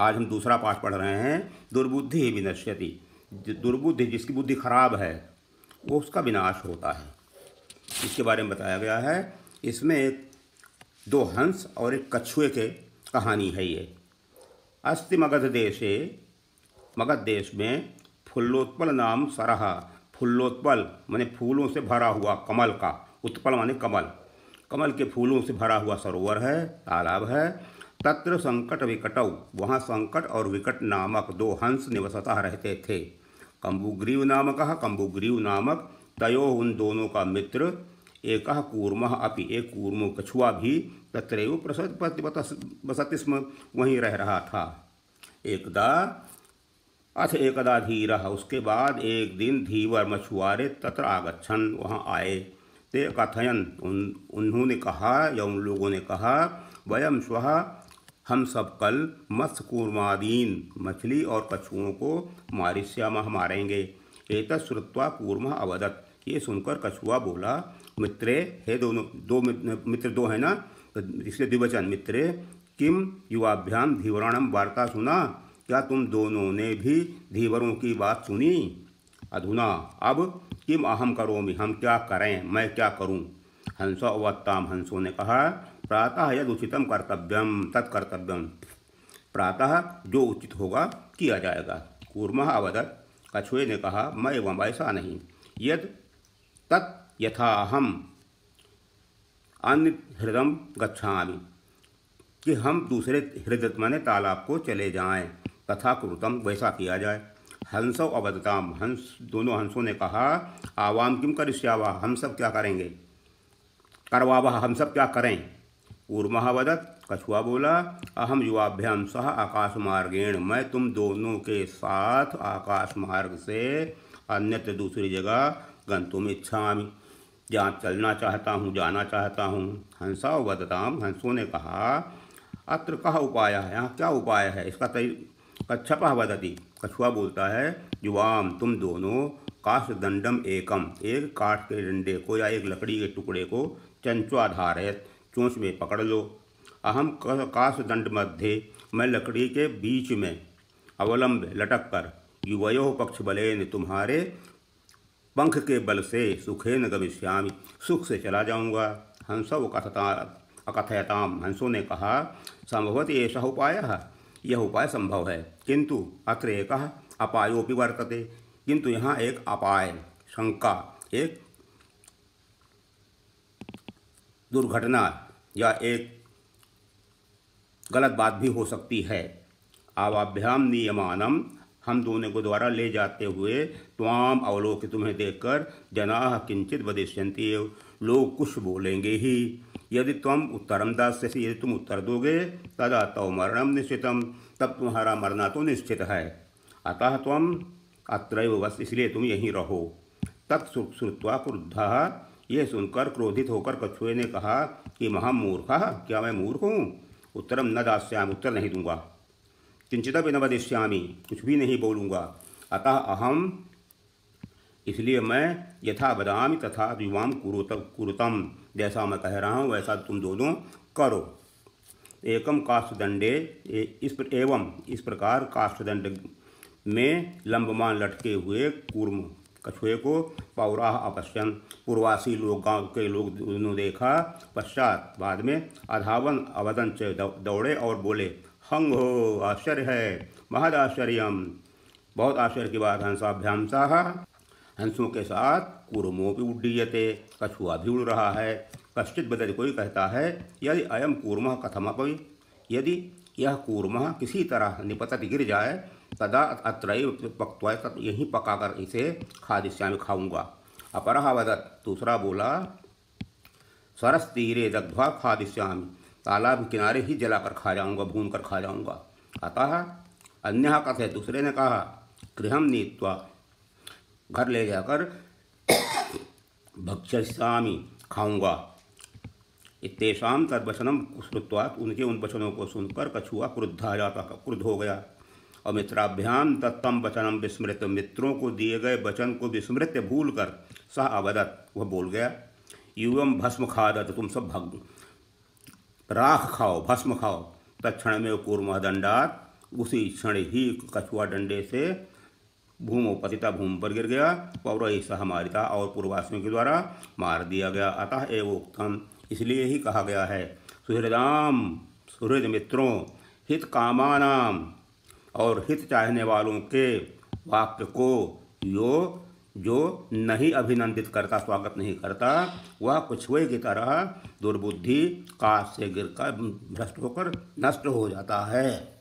आज हम दूसरा पाठ पढ़ रहे हैं दुर्बुद्धि ही विनश्यति दुर्बुद्धि जिसकी बुद्धि खराब है वो उसका विनाश होता है इसके बारे में बताया गया है इसमें एक दो हंस और एक कछुए के कहानी है ये अस्थि मगध देशे मगध देश में फुल्लोत्पल नाम सराहा फुल्लोत्पल माने फूलों से भरा हुआ कमल का उत्पल माने कमल कमल के फूलों से भरा हुआ सरोवर है तालाब है तत्र संकट विकटौ वहाँ संकट और विकट नामक दो हंस निवसतः रहते थे कम्बुग्रीव नामक कम्बुग्रीव नामक तयो उन दोनों का मित्र एक कूर्म अपि एक कूर्म कछुआ भी तत्रैव बसति स्म वहीं रह रहा था एकदा अथ एकदा धीर उसके बाद एक दिन धीवर मछुआरे तत्र आगछन वहाँ आए ते कथयन उन उन्होंने कहा या उन लोगों ने कहा वयम स्व हम सब कल मत्स्यकूर्मादीन मछली और कछुओं को मारिश्यामह मारेंगे एत श्रुत्वा कूर्मा अवदत ये सुनकर कछुआ बोला मित्रे हे दोनों दो मित्र दो है ना इसलिए द्विवचन मित्रे किम युवाभ्याम धीवराणम वार्ता सुना क्या तुम दोनों ने भी धीवरों की बात सुनी अधुना अब किम अहम करोमी हम क्या करें मैं क्या करूं हंसो अवत्ताम हंसों ने कहा प्रातः यद उचितम कर्तव्यम तत्कर्तव्यम प्रातः जो उचित होगा किया जाएगा कूर्मा अवदत कछुए ने कहा मैं एवं ऐसा नहीं यद तत् यथाहम अन्य हृदय गच्छा कि हम दूसरे हृदय माने तालाब को चले जाएं तथा कृतम वैसा किया जाए हंसो अवदताम हंस दोनों हंसों ने कहा आवाम किम कर हम सब क्या करेंगे वह हम सब क्या करें ऊर्मा वदत कछुआ बोला अहम युवाभ्याम सह आकाश मार्गेण मैं तुम दोनों के साथ आकाश मार्ग से अन्यत्र दूसरी जगह गंतुम इच्छा जहाँ चलना चाहता हूँ जाना चाहता हूँ हंसा वदताम हंसों ने कहा अत्र कह उपाय है यहाँ क्या उपाय है इसका तय कच्छप वदती कछुआ बोलता है युवाम तुम दोनों काष्ठ दंडम एकम एक काठ के डंडे को या एक लकड़ी के टुकड़े को है चोंच में पकड़ लो अहम काष्ठ दंड मध्य मैं लकड़ी के बीच में अवलंब लटक कर युवयो पक्ष बलेन तुम्हारे पंख के बल से सुखे न गविश्यामी सुख से चला जाऊंगा हंसव कथता अकथयताम हंसों ने कहा संभवत ऐसा उपाय यह उपाय संभव है किंतु अत्र एक अपायोपि वर्तते किंतु यहाँ एक अपाय शंका एक दुर्घटना या एक गलत बात भी हो सकती है आवाभ्याम नियमानम हम दोनों को द्वारा ले जाते हुए त्वाम अवलोक तुम्हें देखकर जना किंचित वदिष्यंती लोग कुछ बोलेंगे ही यदि तुम उत्तरम दास्य यदि तुम उत्तर दोगे तदा तव मरणम निश्चितम तब तुम्हारा मरना तो निश्चित है अतः तुम अत्रैव वस इसलिए तुम यहीं रहो तत्श्रुवा क्रुद्ध यह सुनकर क्रोधित होकर कछुए ने कहा कि महामूर्खा क्या मैं मूर्ख हूँ उत्तरम न दास्याम उत्तर नहीं दूंगा किंचित भी न बदिष्यामी कुछ भी नहीं बोलूँगा अतः अहम इसलिए मैं यथा बदाम तथा युवाम कुरुत कुरुतम जैसा मैं कह रहा हूँ वैसा तुम दोनों करो एकम काष्ठदंडे इस एवं इस प्रकार काष्ठदंड में लंबमान लटके हुए कूर्म कछुए को पौराह अपश्यन पूर्वासी लोग गांव के लोग दोनों देखा पश्चात बाद में अधावन अवदन से दौड़े और बोले हंग हो आश्चर्य है महद आश्चर्यम बहुत आश्चर्य की बात हंसाभ्यांसा हंसों के साथ कूर्मों भी उड्डीयते कछुआ भी उड़ रहा है कश्चित बदल कोई कहता है यदि अयम कूर्म कथमापि यदि यह कूर्म किसी तरह निपतत गिर जाए तदा अत्र पक्वा तब यहीं पकाकर इसे खादिष्यामि खाऊंगा अपर वदत दूसरा बोला सरस तीरे दग्ध्वा खादिष्यामि तालाब किनारे ही जलाकर खा जाऊंगा भून कर खा जाऊंगा अतः अन्य कथे दूसरे ने कहा गृह नीतवा घर ले जाकर भक्ष्यामी खाऊंगा इतेषाम तद वचनम श्रुतवा उनके उन वचनों को सुनकर कछुआ क्रुद्ध आ जाता क्रुद्ध हो गया और मित्राभ्याम तत्तम वचनम विस्मृत मित्रों को दिए गए वचन को विस्मृत भूल कर सह अवदत वह बोल गया युवम भस्म खादत तुम सब भग राख खाओ भस्म खाओ तत्ण में कूर्म दंडात उसी क्षण ही कछुआ डंडे से भूमोपतिता भूमि पर गिर गया पौर मारिता और पूर्ववासियों के द्वारा मार दिया गया अतः एवोक्तम इसलिए ही कहा गया है सुहृदाम सुहृद मित्रों हित कामानाम और हित चाहने वालों के वाक्य को यो जो नहीं अभिनंदित करता स्वागत नहीं करता वह हुए की तरह दुर्बुद्धि काश से गिरकर भ्रष्ट होकर नष्ट हो जाता है